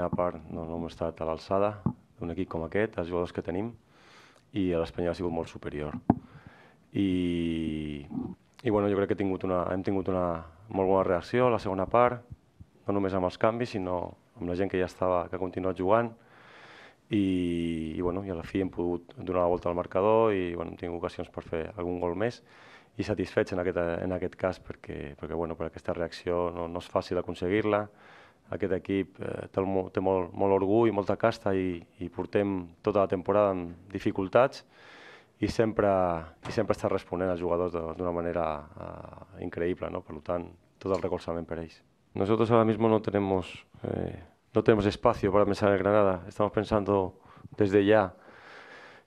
primera part no, no hem estat a l'alçada d'un equip com aquest, els jugadors que tenim, i l'Espanyol ha sigut molt superior. I, i bueno, jo crec que he tingut una, hem tingut una molt bona reacció a la segona part, no només amb els canvis, sinó amb la gent que ja estava, que ha continuat jugant, i, i, bueno, i a la fi hem pogut donar la volta al marcador i bueno, hem tingut ocasions per fer algun gol més i satisfets en aquest, en aquest cas perquè, perquè, bueno, per aquesta reacció no, no és fàcil aconseguir-la aquest equip eh, té, molt, té molt, molt orgull, molta casta i, i portem tota la temporada en dificultats i sempre, i sempre a los jugadores de una manera increíble, eh, increïble, no? per tant, tot el recolzament per Nosotros ahora mismo no tenemos, eh, no tenemos espacio para pensar en Granada, estamos pensando desde ya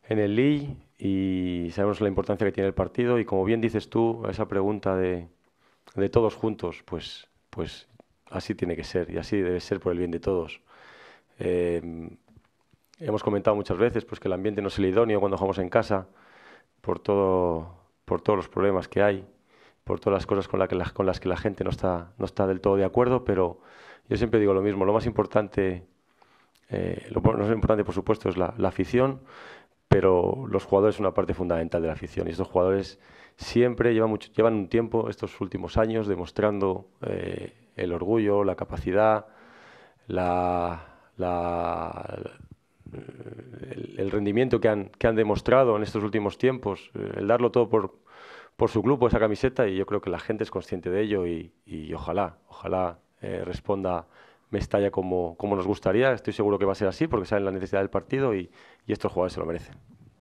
en el Lille y sabemos la importancia que tiene el partido y como bien dices tú, esa pregunta de, de todos juntos, pues, pues así tiene que ser y así debe ser por el bien de todos. Em, hemos comentado muchas veces pues, que el ambiente no es el idóneo cuando jugamos en casa, por, todo, por todos los problemas que hay, por todas las cosas con, las que la gente no está, no está del todo de acuerdo, pero yo siempre digo lo mismo, lo más importante, eh, importante por supuesto es la, afición, pero los jugadores son una parte fundamental de la afición y estos jugadores siempre llevan, mucho, llevan un tiempo, estos últimos años, demostrando eh, el orgullo, la capacidad, la, el, rendimiento que han, que han demostrado en estos últimos tiempos, eh, el darlo todo por, por su club, por esa camiseta, y yo creo que la gente es consciente de ello y, ojalá, ojalá eh, responda Mestalla como, como nos gustaría. Estoy seguro que va a ser así porque saben la necesidad del partido y, y estos jugadores se lo merecen.